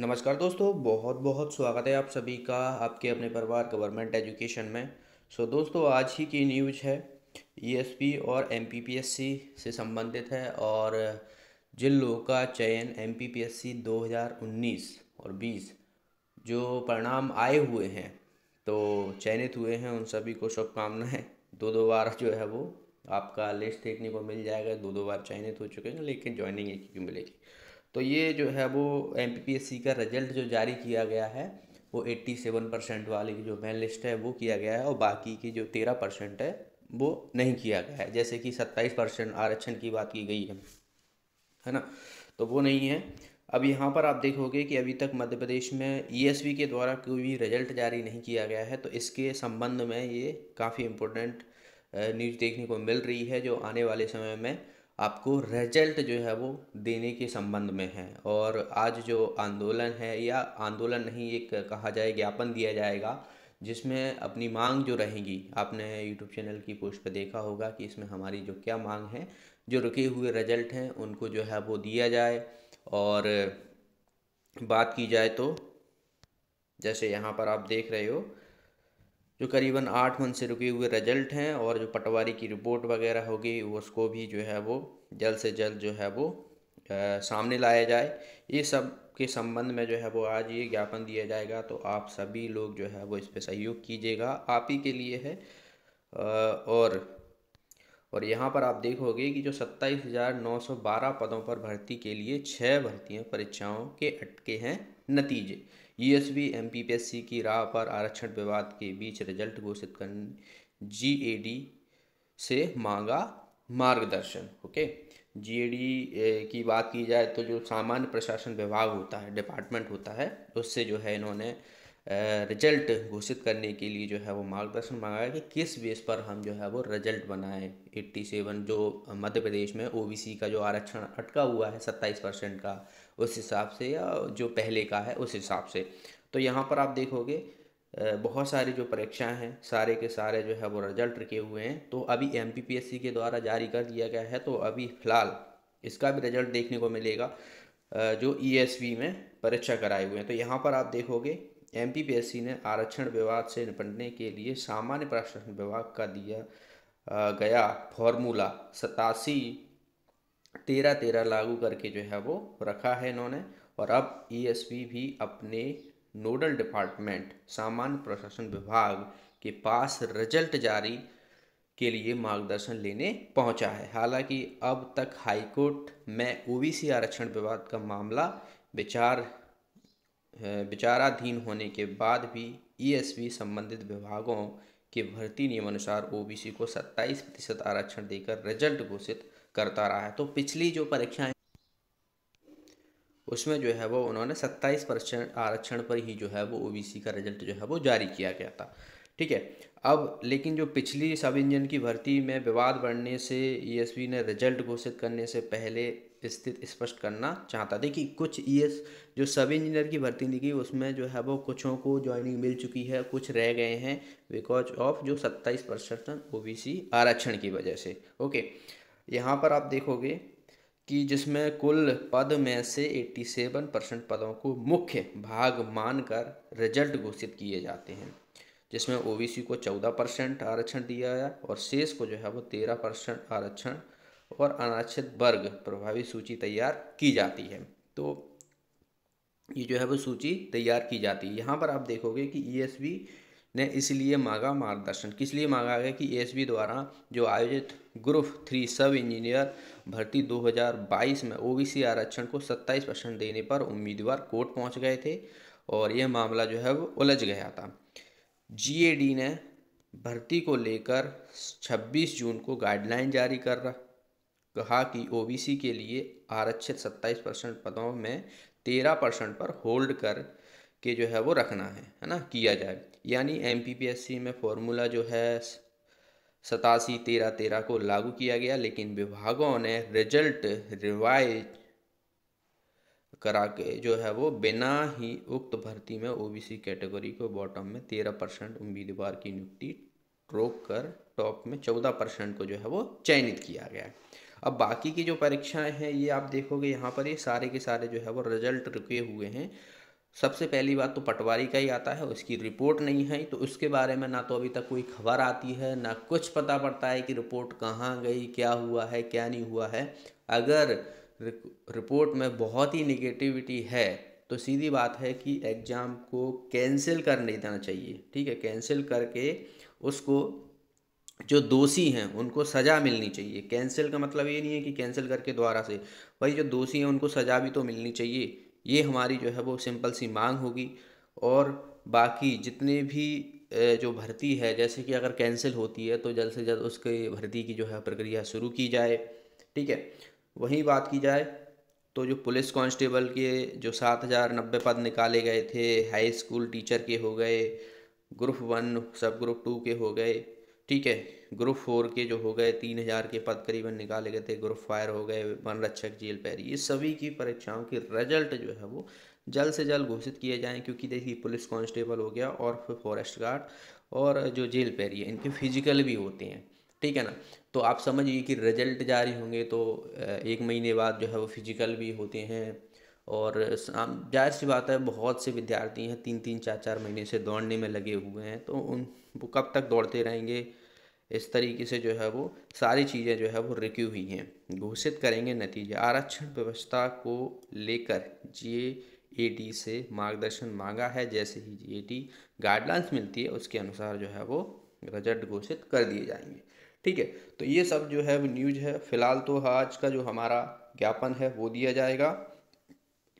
नमस्कार दोस्तों बहुत बहुत स्वागत है आप सभी का आपके अपने परिवार गवर्नमेंट एजुकेशन में सो so, दोस्तों आज ही की न्यूज है ईएसपी e और एमपीपीएससी से संबंधित है और जिन लोगों का चयन एमपीपीएससी 2019 और 20 जो परिणाम आए हुए हैं तो चयनित हुए हैं उन सभी को शुभकामनाएँ दो दो बार जो है वो आपका लिस्ट देखने को मिल जाएगा दो दो बार चयनित हो चुके हैं लेकिन ज्वाइनिंग एक ही मिलेगी तो ये जो है वो एम का रिजल्ट जो जारी किया गया है वो 87 परसेंट वाली जो मेन लिस्ट है वो किया गया है और बाकी की जो 13 परसेंट है वो नहीं किया गया है जैसे कि 27 परसेंट आरक्षण की बात की गई है है ना तो वो नहीं है अब यहाँ पर आप देखोगे कि अभी तक मध्य प्रदेश में ई e के द्वारा कोई भी रिजल्ट जारी नहीं किया गया है तो इसके संबंध में ये काफ़ी इम्पोर्टेंट न्यूज़ देखने को मिल रही है जो आने वाले समय में आपको रिजल्ट जो है वो देने के संबंध में है और आज जो आंदोलन है या आंदोलन नहीं एक कहा जाए ज्ञापन दिया जाएगा जिसमें अपनी मांग जो रहेगी आपने यूट्यूब चैनल की पोस्ट पर देखा होगा कि इसमें हमारी जो क्या मांग है जो रुके हुए रिजल्ट हैं उनको जो है वो दिया जाए और बात की जाए तो जैसे यहाँ पर आप देख रहे हो जो करीबन आठ मंथ से रुके हुए रिजल्ट हैं और जो पटवारी की रिपोर्ट वगैरह होगी उसको भी जो है वो जल्द से जल्द जो है वो आ, सामने लाया जाए ये सब के संबंध में जो है वो आज ये ज्ञापन दिया जाएगा तो आप सभी लोग जो है वो इस पर सहयोग कीजिएगा आप ही के लिए है और और यहाँ पर आप देखोगे कि जो सत्ताईस हज़ार नौ सौ बारह पदों पर भर्ती के लिए छः भर्तियाँ परीक्षाओं के अटके हैं नतीजे यूएसबी एमपीपीएससी की राह पर आरक्षण विवाद के बीच रिजल्ट घोषित करने जीएडी से मांगा मार्गदर्शन ओके जीएडी की बात की जाए तो जो सामान्य प्रशासन विभाग होता है डिपार्टमेंट होता है उससे जो है इन्होंने रिजल्ट घोषित करने के लिए जो है वो मार्गदर्शन मांगा है कि किस बेस पर हम जो है वो रिजल्ट बनाएं सेवन जो मध्य प्रदेश में ओबीसी का जो आरक्षण अटका हुआ है सत्ताईस परसेंट का उस हिसाब से या जो पहले का है उस हिसाब से तो यहाँ पर आप देखोगे बहुत सारी जो परीक्षाएं हैं सारे के सारे जो है वो रिजल्ट रखे हुए हैं तो अभी एम के द्वारा जारी कर दिया गया है तो अभी फ़िलहाल इसका भी रिजल्ट देखने को मिलेगा जो ई e में परीक्षा कराए हुए हैं तो यहाँ पर आप देखोगे एमपीपीएससी ने आरक्षण विवाद से निपटने के लिए सामान्य प्रशासन विभाग का दिया गया फॉर्मूला सतासी तेरह तेरह लागू करके जो है वो रखा है इन्होंने और अब ई e भी अपने नोडल डिपार्टमेंट सामान्य प्रशासन विभाग के पास रिजल्ट जारी के लिए मार्गदर्शन लेने पहुंचा है हालांकि अब तक हाईकोर्ट में ओबीसी आरक्षण विवाद का मामला विचार विचाराधीन होने के बाद भी ईएसवी e संबंधित विभागों के भर्ती नियमानुसार ओबीसी को 27 प्रतिशत आरक्षण देकर रिजल्ट घोषित करता रहा है तो पिछली जो परीक्षाएं उसमें जो है वो उन्होंने 27 परसेंट आरक्षण पर ही जो है वो ओबीसी का रिजल्ट जो है वो जारी किया गया था ठीक है अब लेकिन जो पिछली सब इंजन की भर्ती में विवाद बढ़ने से ई e ने रिजल्ट घोषित करने से पहले स्थिति स्पष्ट करना चाहता देखिए कुछ ये जो सब इंजीनियर की भर्ती निकली उसमें जो है वो कुछों को ज्वाइनिंग मिल चुकी है कुछ रह गए हैं बिकॉज ऑफ जो सत्ताईस परसेंट ओ आरक्षण की वजह से ओके यहाँ पर आप देखोगे कि जिसमें कुल पद में से 87 परसेंट पदों को मुख्य भाग मानकर रिजल्ट घोषित किए जाते हैं जिसमें ओबीसी को 14 परसेंट आरक्षण दिया गया और शेष को जो है वो 13 परसेंट आरक्षण और अनारक्षित वर्ग प्रभावी सूची तैयार की जाती है तो ये जो है वो सूची तैयार की जाती है यहाँ पर आप देखोगे कि ई e ने इसलिए मांगा मार्गदर्शन किस लिए मांगा गया कि ई e द्वारा जो आयोजित ग्रुप थ्री सब इंजीनियर भर्ती 2022 में ओबीसी आरक्षण को 27 परसेंट देने पर उम्मीदवार कोर्ट पहुंच गए थे और यह मामला जो है वो उलझ गया था जीएडी ने भर्ती को लेकर 26 जून को गाइडलाइन जारी कर कहा तो कि ओबीसी के लिए आरक्षित सत्ताईस परसेंट पदों में तेरह परसेंट पर होल्ड कर के जो है वो रखना है है ना किया जाए यानी एम में फॉर्मूला जो है सतासी तेरह तेरह को लागू किया गया लेकिन विभागों ने रिजल्ट रिवाइज करा के जो है वो बिना ही उक्त भर्ती में ओबीसी कैटेगरी को बॉटम में तेरह परसेंट उम्मीदवार की नियुक्ति रोक कर टॉप में चौदह परसेंट को जो है वो चयनित किया गया अब बाकी की जो परीक्षाएं हैं ये आप देखोगे यहाँ पर ये सारे के सारे जो है वो रिजल्ट रुके हुए हैं सबसे पहली बात तो पटवारी का ही आता है उसकी रिपोर्ट नहीं है तो उसके बारे में ना तो अभी तक कोई खबर आती है ना कुछ पता पड़ता है कि रिपोर्ट कहाँ गई क्या हुआ है क्या नहीं हुआ है अगर रिपोर्ट में बहुत ही निगेटिविटी है तो सीधी बात है कि एग्ज़ाम को कैंसिल कर नहीं देना चाहिए ठीक है कैंसिल करके उसको जो दोषी हैं उनको सज़ा मिलनी चाहिए कैंसिल का मतलब ये नहीं है कि कैंसिल करके द्वारा से भाई जो दोषी हैं उनको सज़ा भी तो मिलनी चाहिए ये हमारी जो है वो सिंपल सी मांग होगी और बाकी जितने भी जो भर्ती है जैसे कि अगर कैंसिल होती है तो जल्द से जल्द उसके भर्ती की जो है प्रक्रिया शुरू की जाए ठीक है वहीं बात की जाए तो जो पुलिस कांस्टेबल के जो सात हज़ार नब्बे पद निकाले गए थे हाई स्कूल टीचर के हो गए ग्रुप वन सब ग्रुप टू के हो गए ठीक है ग्रुप फोर के जो हो गए तीन हज़ार के पद करीबन निकाले गए थे ग्रुप फायर हो गए वन रक्षक जेल पैरी ये सभी की परीक्षाओं के रिजल्ट जो है वो जल्द से जल्द घोषित किए जाएं क्योंकि देखिए पुलिस कांस्टेबल हो गया और फिर फॉरेस्ट गार्ड और जो जेल पैरी है इनके फिजिकल भी होते हैं ठीक है ना तो आप समझिए कि रिजल्ट जारी होंगे तो एक महीने बाद जो है वो फिजिकल भी होते हैं और जाहिर सी बात है बहुत से विद्यार्थी हैं तीन तीन चार चार महीने से दौड़ने में लगे हुए हैं तो उन वो कब तक दौड़ते रहेंगे इस तरीके से जो है वो सारी चीज़ें जो है वो रिक्यू हुई हैं घोषित करेंगे नतीजे आरक्षण व्यवस्था को लेकर जे ए टी से मार्गदर्शन मांगा है जैसे ही जी ए टी गाइडलाइंस मिलती है उसके अनुसार जो है वो रिजल्ट घोषित कर दिए जाएंगे ठीक है तो ये सब जो है वो न्यूज है फिलहाल तो आज का जो हमारा ज्ञापन है वो दिया जाएगा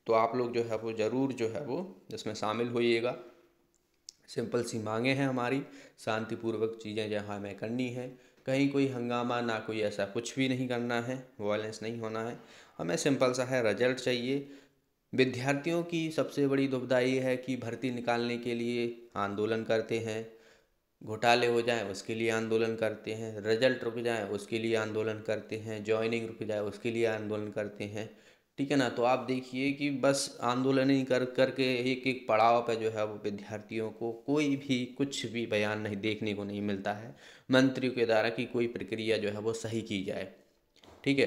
तो आप लोग जो है वो ज़रूर जो है वो इसमें शामिल होइएगा सिंपल सी मांगे हैं हमारी शांतिपूर्वक चीज़ें जहाँ हमें करनी है कहीं कोई हंगामा ना कोई ऐसा कुछ भी नहीं करना है वायलेंस नहीं होना है हमें सिंपल सा है रिजल्ट चाहिए विद्यार्थियों की सबसे बड़ी दुविधा ये है कि भर्ती निकालने के लिए आंदोलन करते हैं घोटाले हो जाएँ उसके लिए आंदोलन करते हैं रिजल्ट रुक जाए उसके लिए आंदोलन करते हैं ज्वाइनिंग रुक जाए उसके लिए आंदोलन करते हैं ठीक है ना तो आप देखिए कि बस आंदोलन ही कर करके एक एक पड़ाव पर जो है वो विद्यार्थियों को कोई भी कुछ भी बयान नहीं देखने को नहीं मिलता है मंत्रियों के द्वारा की कोई प्रक्रिया जो है वो सही की जाए ठीक है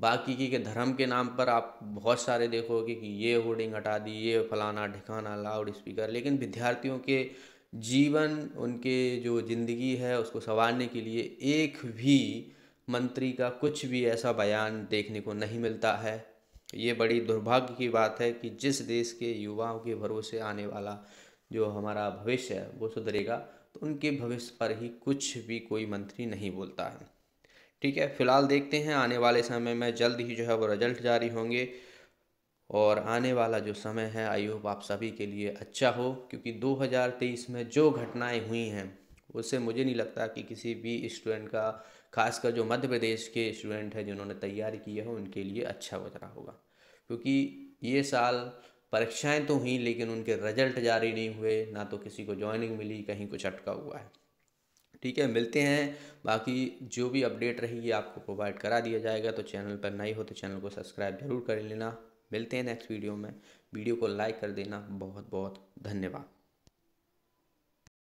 बाकी की के धर्म के नाम पर आप बहुत सारे देखोगे कि ये होर्डिंग हटा दी ये फलाना ढिकाना लाउड स्पीकर लेकिन विद्यार्थियों के जीवन उनके जो ज़िंदगी है उसको संवारने के लिए एक भी मंत्री का कुछ भी ऐसा बयान देखने को नहीं मिलता है ये बड़ी दुर्भाग्य की बात है कि जिस देश के युवाओं के भरोसे आने वाला जो हमारा भविष्य है वो सुधरेगा तो उनके भविष्य पर ही कुछ भी कोई मंत्री नहीं बोलता है ठीक है फिलहाल देखते हैं आने वाले समय में जल्द ही जो है वो रिजल्ट जारी होंगे और आने वाला जो समय है आई होप आप सभी के लिए अच्छा हो क्योंकि 2023 में जो घटनाएं हुई हैं उससे मुझे नहीं लगता कि किसी भी स्टूडेंट का खासकर जो मध्य प्रदेश के स्टूडेंट हैं जिन्होंने तैयारी की है उनके लिए अच्छा बचा होगा क्योंकि ये साल परीक्षाएं तो हुई लेकिन उनके रिजल्ट जारी नहीं हुए ना तो किसी को ज्वाइनिंग मिली कहीं कुछ अटका हुआ है ठीक है मिलते हैं बाकी जो भी अपडेट रहेगी आपको प्रोवाइड करा दिया जाएगा तो चैनल पर नहीं हो तो चैनल को सब्सक्राइब जरूर कर लेना मिलते हैं नेक्स्ट वीडियो में वीडियो को लाइक कर देना बहुत बहुत धन्यवाद